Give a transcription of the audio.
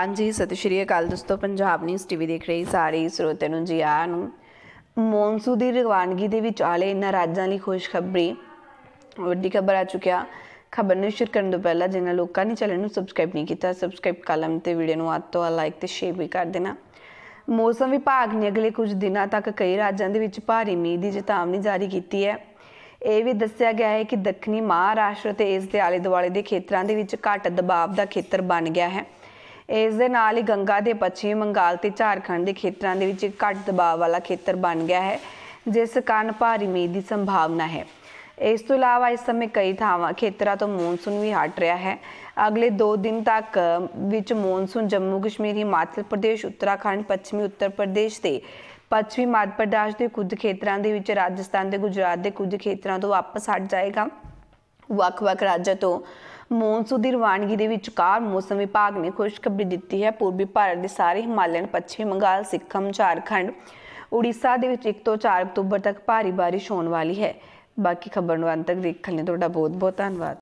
ਹਾਂਜੀ ਸਤਿ ਸ਼੍ਰੀ ਅਕਾਲ ਦੋਸਤੋ ਪੰਜਾਬ ਨਿਊਜ਼ ਟੀਵੀ ਦੇਖ ਰਹੇ ਸਾਰੇ ਸਰੋਤਿਆਂ ਨੂੰ ਜੀ ਆਇਆਂ ਨੂੰ ਮੌਨਸੂਨ ਦੀ ਰਵਾਨਗੀ ਦੇ ਵਿੱਚ ਆਲੇ ਇਹਨਾਂ ਰਾਜਾਂ ਲਈ ਖੁਸ਼ਖਬਰੀ ਵੱਡੀ ਖਬਰ ਆ ਚੁੱਕਿਆ ਖਬਰ ਨੂੰ ਸ਼ੇਅਰ ਕਰਨ ਤੋਂ ਪਹਿਲਾਂ ਜਿਨ੍ਹਾਂ ਲੋਕਾਂ ਨੇ ਚੈਨਲ ਨੂੰ ਸਬਸਕ੍ਰਾਈਬ ਨਹੀਂ ਕੀਤਾ ਸਬਸਕ੍ਰਾਈਬ ਕਲਮ ਤੇ ਵੀਡੀਓ ਨੂੰ ਆਤੋ ਤੋਂ ਲਾਈਕ ਤੇ ਸ਼ੇਅਰ ਵੀ ਕਰ ਦੇਣਾ ਮੌਸਮ ਵਿਭਾਗ ਨੇ ਅਗਲੇ ਕੁਝ ਦਿਨਾਂ ਤੱਕ ਕਈ ਰਾਜਾਂ ਦੇ ਵਿੱਚ ਭਾਰੀ ਮੀਂਹ ਦੀ ਚੇਤਾਵਨੀ ਜਾਰੀ ਕੀਤੀ ਹੈ ਇਹ ਵੀ ਦੱਸਿਆ ਗਿਆ ਹੈ ਕਿ ਦੱਖਣੀ ਮਹਾਰਾਸ਼ਟਰ ਤੇ ਇਸ ਦੇ ਆਲੇ-ਦੁਆਲੇ ਦੇ ਖੇਤਰਾਂ ਦੇ ਵਿੱਚ ਘੱਟ ਦਬਾਅ ਦਾ ਖੇਤਰ ਬਣ ਗਿਆ ਹੈ ਇਸ ਦੇ ਨਾਲ ਹੀ ਗੰਗਾ ਦੇ ਪੱਛਮੀ ਮੰਗਾਲ ਤੇ ਝਾਰਖੰਡ ਦੇ ਖੇਤਰਾਂ ਦੇ ਵਿੱਚ ਘੱਟ ਦਬਾਅ ਵਾਲਾ ਖੇਤਰ ਬਣ ਗਿਆ ਹੈ ਜਿਸ ਕਾਰਨ ਭਾਰੀ ਮੀਂਹ ਦੀ ਸੰਭਾਵਨਾ ਹੈ ਇਸ ਤੋਂ ਇਲਾਵਾ ਇਸ ਸਮੇਂ ਕਈ ਥਾਵਾਂ ਖੇਤਰਾਂ ਤੋਂ ਮੌਨਸੂਨ ਵੀ ਹਟ ਰਿਹਾ ਹੈ ਅਗਲੇ 2 ਦਿਨ ਤੱਕ ਵਿੱਚ ਮੌਨਸੂਨ ਜੰਮੂ ਕਸ਼ਮੀਰ ਹਿਮਾਚਲ ਪ੍ਰਦੇਸ਼ ਉੱਤਰਾਖੰਡ ਪੱਛਮੀ ਉੱਤਰ ਪ੍ਰਦੇਸ਼ ਤੇ ਪੱਛਮੀ ਮੱਧ ਪ੍ਰਦੇਸ਼ ਦੇ ਕੁਝ ਖੇਤਰਾਂ ਦੇ ਵਿੱਚ ਰਾਜਸਥਾਨ ਤੇ ਗੁਜਰਾਤ ਦੇ ਕੁਝ ਖੇਤਰਾਂ ਤੋਂ ਵਾਪਸ ਹਟ ਜਾਏਗਾ ਵੱਖ-ਵੱਖ ਰਾਜਾਂ ਤੋਂ ਮੌਨਸੂਨ ਦੀ ਰਵਾਨਗੀ ਦੇ ਵਿਚਕਾਰ ਮੌਸਮ ਵਿਭਾਗ ਨੇ ਖੁਸ਼ਖਬਰੀ ਦਿੱਤੀ ਹੈ ਪੂਰਬੀ ਭਾਰਤ ਦੇ ਸਾਰੇ ਹਿਮਾਲਿਆਨ ਪੱਛਮੀ ਮੰਗਾਲ ਸਿੱਕਮ ਝਾਰਖੰਡ ਉੜੀਸਾ ਦੇ ਵਿੱਚ 1 ਤੋਂ 4 ਅਕਤੂਬਰ ਤੱਕ ਭਾਰੀ بارش ਹੋਣ ਵਾਲੀ ਹੈ ਬਾਕੀ ਖਬਰ ਨੂੰ ਅੰਤ ਤੱਕ ਦੇਖਣ ਲਈ ਤੁਹਾਡਾ ਬਹੁਤ ਬਹੁਤ ਧੰਨਵਾਦ